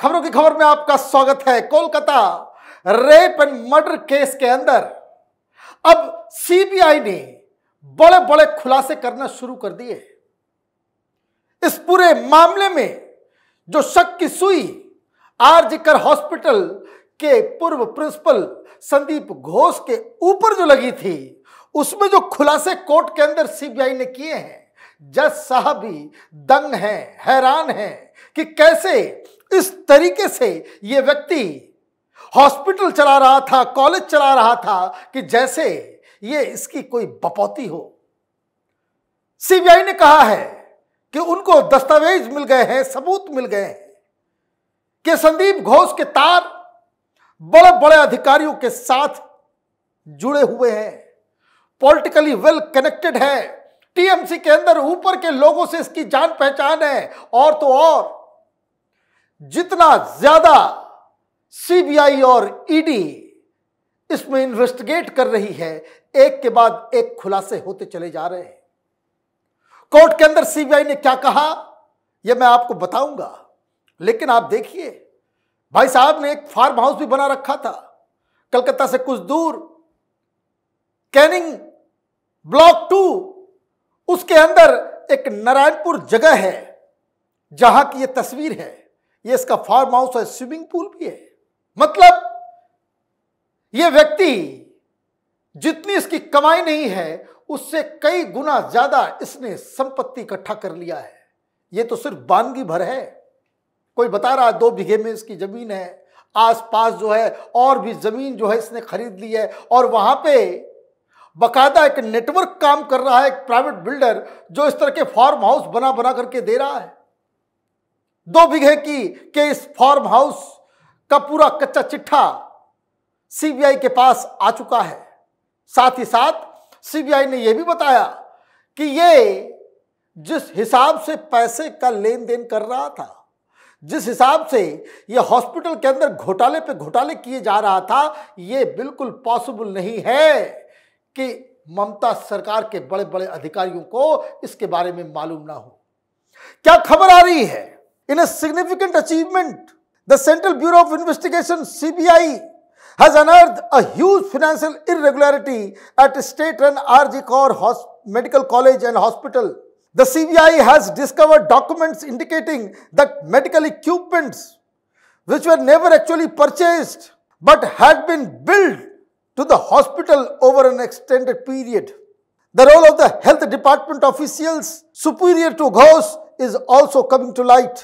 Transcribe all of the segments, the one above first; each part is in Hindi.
खबरों की खबर में आपका स्वागत है Kolkata rape and murder case के अंदर अब सीबीआई ने बड़े बड़े खुलासे करना शुरू कर दिए इस पूरे मामले में जो शक की सुई आरजिकर हॉस्पिटल के पूर्व प्रिंसिपल संदीप घोष के ऊपर जो लगी थी उसमें जो खुलासे कोर्ट के अंदर सीबीआई ने किए हैं जज साहब भी दंग हैं हैरान हैं कि कैसे इस तरीके से ये व्यक्ति हॉस्पिटल चला रहा था कॉलेज चला रहा था कि जैसे ये इसकी कोई बपौती हो सीबीआई ने कहा है कि उनको दस्तावेज मिल गए हैं सबूत मिल गए हैं कि संदीप घोष के तार बड़े बड़े अधिकारियों के साथ जुड़े हुए हैं पॉलिटिकली वेल कनेक्टेड है टीएमसी के अंदर ऊपर के लोगों से इसकी जान पहचान है और तो और जितना ज्यादा सीबीआई और ईडी इसमें इन्वेस्टिगेट कर रही है एक के बाद एक खुलासे होते चले जा रहे हैं कोर्ट के अंदर सीबीआई ने क्या कहा यह मैं आपको बताऊंगा लेकिन आप देखिए भाई साहब ने एक फार्म हाउस भी बना रखा था कलकत्ता से कुछ दूर कैनिंग ब्लॉक टू उसके अंदर एक नारायणपुर जगह है जहां की ये तस्वीर है ये इसका फार्म हाउस और स्विमिंग पूल भी है मतलब ये व्यक्ति जितनी इसकी कमाई नहीं है उससे कई गुना ज्यादा इसने संपत्ति इकट्ठा कर लिया है ये तो सिर्फ बानगी भर है कोई बता रहा है दो बीघे में इसकी जमीन है आसपास जो है और भी जमीन जो है इसने खरीद ली है और वहां पे बकायदा एक नेटवर्क काम कर रहा है एक प्राइवेट बिल्डर जो इस तरह के फार्म हाउस बना बना करके दे रहा है दो बीघे की के इस फार्म हाउस का पूरा कच्चा चिट्ठा सीबीआई के पास आ चुका है साथ ही साथ सीबीआई ने यह भी बताया कि ये जिस हिसाब से पैसे का लेन देन कर रहा था जिस हिसाब से यह हॉस्पिटल के अंदर घोटाले पे घोटाले किए जा रहा था यह बिल्कुल पॉसिबल नहीं है कि ममता सरकार के बड़े बड़े अधिकारियों को इसके बारे में मालूम ना हो क्या खबर आ रही है in a significant achievement the Central Bureau of Investigation CBI has unearthed a huge financial irregularity at state run RG Kar medical college and hospital the CBI has discovered document indicating that medical equipment which were actually purchased but but had been to the hospital over an extended period. The role of the health department officials superior to Ghosh is also coming to light.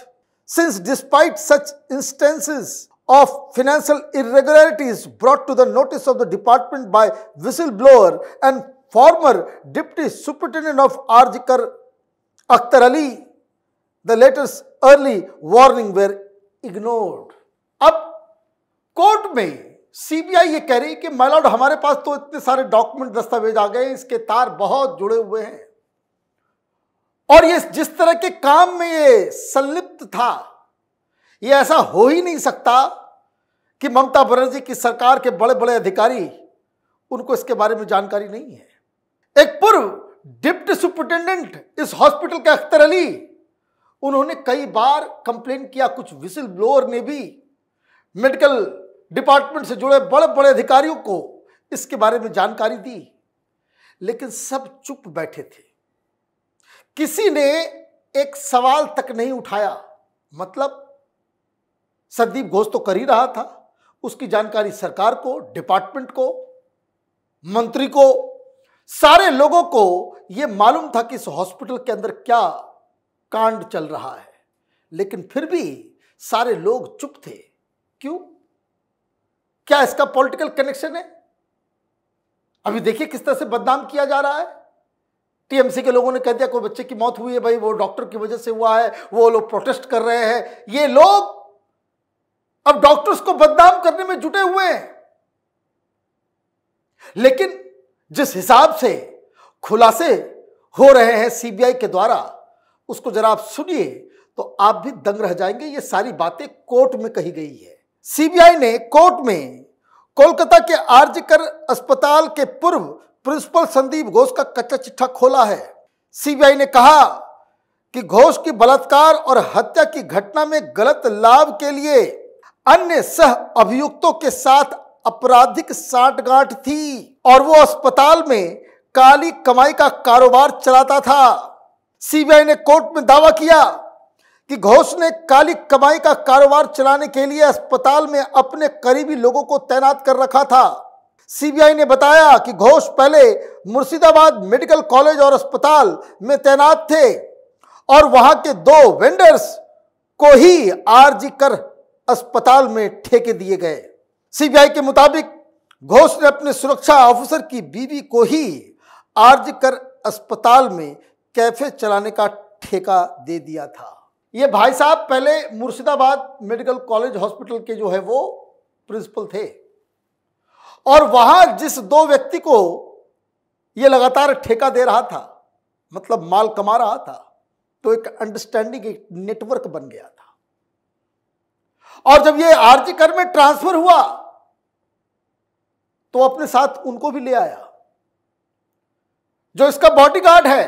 Since despite such instances of financial irregularities brought to the notice of the department by whistleblower and former deputy superintendent of Arjikar Akhtar Ali, the latter's early warning were ignored. Up court may. CBI ये कह रही कि मैलॉड हमारे पास तो इतने सारे डॉक्यूमेंट दस्तावेज आ गए इसके तार बहुत जुड़े हुए हैं और ये जिस तरह के काम में ये संलिप्त था ये ऐसा हो ही नहीं सकता कि ममता बनर्जी की सरकार के बड़े बड़े अधिकारी उनको इसके बारे में जानकारी नहीं है एक पूर्व डिप्टी सुप्रिंटेंडेंट इस हॉस्पिटल के अख्तर अली उन्होंने कई बार कंप्लेन किया कुछ विसिल ब्लोअर ने भी मेडिकल डिपार्टमेंट से जुड़े बड़े बड़े अधिकारियों को इसके बारे में जानकारी दी लेकिन सब चुप बैठे थे किसी ने एक सवाल तक नहीं उठाया मतलब संदीप घोष तो कर ही रहा था उसकी जानकारी सरकार को डिपार्टमेंट को मंत्री को सारे लोगों को यह मालूम था कि इस हॉस्पिटल के अंदर क्या कांड चल रहा है लेकिन फिर भी सारे लोग चुप थे क्यों क्या इसका पॉलिटिकल कनेक्शन है अभी देखिए किस तरह से बदनाम किया जा रहा है टीएमसी के लोगों ने कह दिया कोई बच्चे की मौत हुई है भाई वो डॉक्टर की वजह से हुआ है वो लोग प्रोटेस्ट कर रहे हैं ये लोग अब डॉक्टर्स को बदनाम करने में जुटे हुए हैं लेकिन जिस हिसाब से खुलासे हो रहे हैं सीबीआई के द्वारा उसको जरा आप सुनिए तो आप भी दंग रह जाएंगे ये सारी बातें कोर्ट में कही गई है सीबीआई ने कोर्ट में कोलकाता के आर्जकर अस्पताल के पूर्व प्रिंसिपल संदीप घोष का कच्चा चिट्ठा खोला है सीबीआई ने कहा कि घोष की बलात्कार और हत्या की घटना में गलत लाभ के लिए अन्य सह अभियुक्तों के साथ आपराधिक साठगांठ थी और वो अस्पताल में काली कमाई का कारोबार चलाता था सीबीआई ने कोर्ट में दावा किया कि घोष ने काली कमाई का कारोबार चलाने के लिए अस्पताल में अपने करीबी लोगों को तैनात कर रखा था सीबीआई ने बताया कि घोष पहले मुर्शिदाबाद मेडिकल कॉलेज और अस्पताल में तैनात थे और वहां के दो वेंडर्स को ही आरजी कर अस्पताल में ठेके दिए गए सीबीआई के मुताबिक घोष ने अपने सुरक्षा ऑफिसर की बीवी को ही आरजी कर अस्पताल में कैफे चलाने का ठेका दे दिया था ये भाई साहब पहले मुर्शिदाबाद मेडिकल कॉलेज हॉस्पिटल के जो है वो प्रिंसिपल थे और वहां जिस दो व्यक्ति को ये लगातार ठेका दे रहा था मतलब माल कमा रहा था तो एक अंडरस्टैंडिंग एक नेटवर्क बन गया था और जब ये आरजी कर में ट्रांसफर हुआ तो अपने साथ उनको भी ले आया जो इसका बॉडीगार्ड है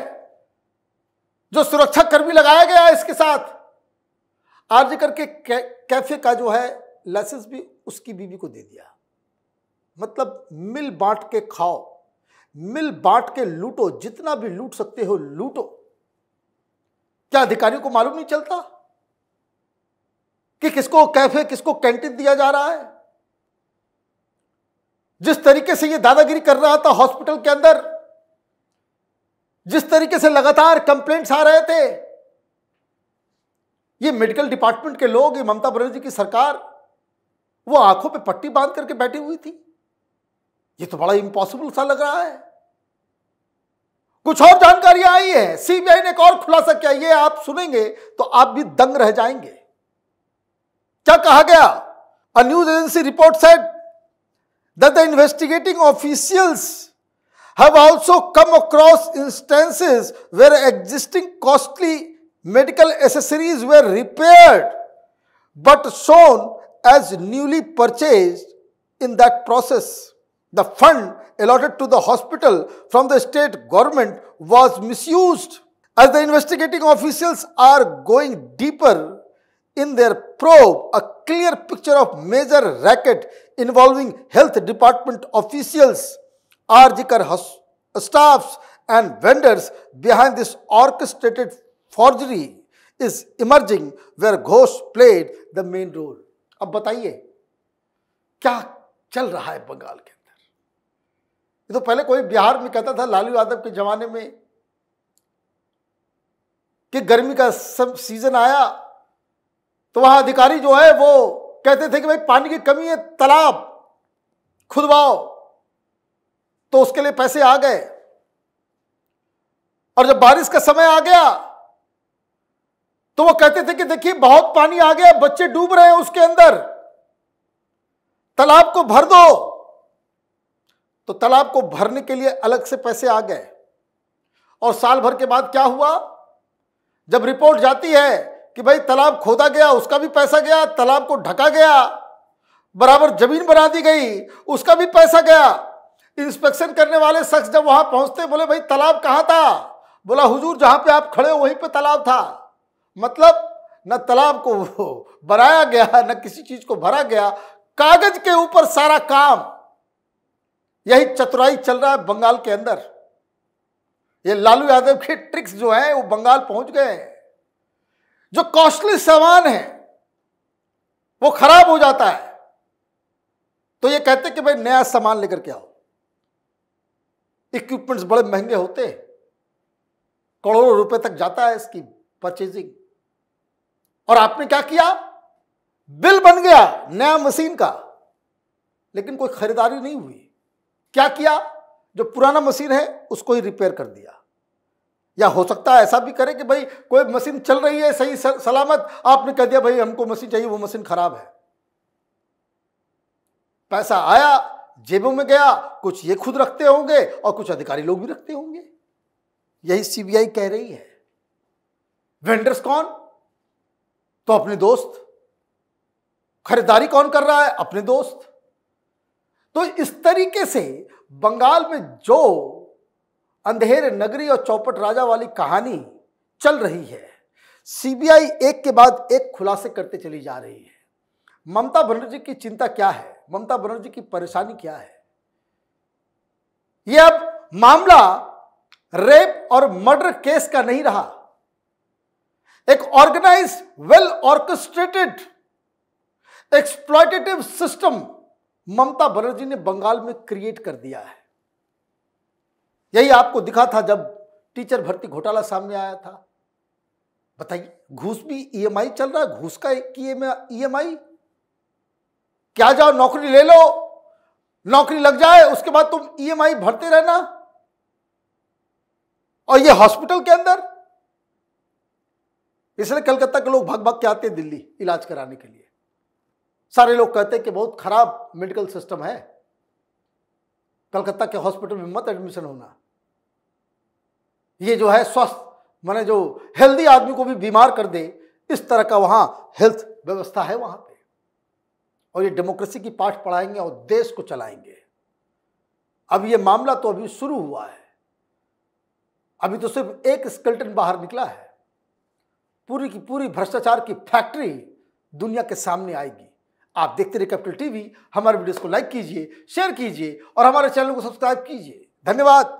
जो सुरक्षा कर्मी लगाया गया है इसके साथ आर्ज करके कैफे का जो है लाइसेंस भी उसकी बीवी को दे दिया मतलब मिल बांट के खाओ मिल बांट के लूटो जितना भी लूट सकते हो लूटो क्या अधिकारियों को मालूम नहीं चलता कि किसको कैफे किसको कैंटीन दिया जा रहा है जिस तरीके से ये दादागिरी कर रहा था हॉस्पिटल के अंदर जिस तरीके से लगातार कंप्लेंट्स आ रहे थे ये मेडिकल डिपार्टमेंट के लोग ये ममता बनर्जी की सरकार वो आंखों पे पट्टी बांध करके बैठी हुई थी ये तो बड़ा इंपॉसिबल सा लग रहा है कुछ और जानकारी आई है सीबीआई ने एक और खुलासा किया ये आप सुनेंगे तो आप भी दंग रह जाएंगे क्या कहा गया a news agency report said the investigating officials have also come across across where existing costly medical accessories were repaired but shown as newly purchased in that process. The fund allotted to the hospital from the state government was misused. As the investigating officials are going deeper in their probe, a clear picture of major racket involving health department officials, RG staffs and vendors behind this orchestrated forgery is emerging where ghosts played the main role. अब बताइए क्या चल रहा है बंगाल के अंदर ये तो पहले कोई बिहार में कहता था लालू यादव के जमाने में कि गर्मी का सब सीजन आया तो वहां अधिकारी जो है वो कहते थे कि भाई पानी की कमी है तालाब खुदवाओ तो उसके लिए पैसे आ गए और जब बारिश का समय आ गया तो वो कहते थे कि देखिए बहुत पानी आ गया बच्चे डूब रहे हैं उसके अंदर तालाब को भर दो तो तालाब को भरने के लिए अलग से पैसे आ गए और साल भर के बाद क्या हुआ जब रिपोर्ट जाती है कि भाई तालाब खोदा गया उसका भी पैसा गया तालाब को ढका गया बराबर जमीन बना दी गई उसका भी पैसा गया इंस्पेक्शन करने वाले शख्स जब वहां पहुंचते बोले भाई तालाब कहां था बोला हुजूर जहां पे आप खड़े हो वहीं पे तालाब था मतलब न तालाब को बनाया गया न किसी चीज को भरा गया कागज के ऊपर सारा काम यही चतुराई चल रहा है बंगाल के अंदर ये लालू यादव के ट्रिक्स जो हैं वो बंगाल पहुंच गए हैं जो कॉस्टली सामान है वो खराब हो जाता है तो ये कहते कि भाई नया सामान लेकर के आओ इक्विपमेंट्स बड़े महंगे होते करोड़ों रुपए तक जाता है इसकी परचेजिंग और आपने क्या किया बिल बन गया नया मशीन का लेकिन कोई खरीदारी नहीं हुई क्या किया जो पुराना मशीन है उसको ही रिपेयर कर दिया या हो सकता है ऐसा भी करे कि भाई कोई मशीन चल रही है सही सलामत आपने कह दिया भाई हमको मशीन चाहिए वो मशीन खराब है पैसा आया जेबों में गया कुछ ये खुद रखते होंगे और कुछ अधिकारी लोग भी रखते होंगे यही सीबीआई कह रही है वेंडर्स कौन तो अपने दोस्त खरीदारी कौन कर रहा है अपने दोस्त तो इस तरीके से बंगाल में जो अंधेरे नगरी और चौपट राजा वाली कहानी चल रही है सीबीआई एक के बाद एक खुलासे करते चली जा रही है ममता बनर्जी की चिंता क्या है ममता बनर्जी की परेशानी क्या है यह अब मामला रेप और मर्डर केस का नहीं रहा एक organise well orchestrated exploitative system Mamata Banerjee ने बंगाल में क्रिएट कर दिया है यही आपको दिखा था जब टीचर भर्ती घोटाला सामने आया था बताइए घूस भी ईएमआई e चल रहा है घूस का ईएमआई e क्या जाओ नौकरी ले लो नौकरी लग जाए उसके बाद तुम ईएमआई e भरते रहना और ये हॉस्पिटल के अंदर इसलिए कलकत्ता के लोग भाग भाग के आते हैं दिल्ली इलाज कराने के लिए सारे लोग कहते हैं कि बहुत खराब मेडिकल सिस्टम है कलकत्ता के हॉस्पिटल में मत एडमिशन होना ये जो है स्वस्थ माने जो हेल्दी आदमी को भी बीमार कर दे इस तरह का वहां हेल्थ व्यवस्था है वहां पे और ये डेमोक्रेसी की पाठ पढ़ाएंगे और देश को चलाएंगे अब ये मामला तो अभी शुरू हुआ है अभी तो सिर्फ एक स्केल्टन बाहर निकला है पूरी की पूरी भ्रष्टाचार की फैक्ट्री दुनिया के सामने आएगी आप देखते रहिए कैपिटल टीवी हमारे वीडियोस को लाइक कीजिए शेयर कीजिए और हमारे चैनल को सब्सक्राइब कीजिए धन्यवाद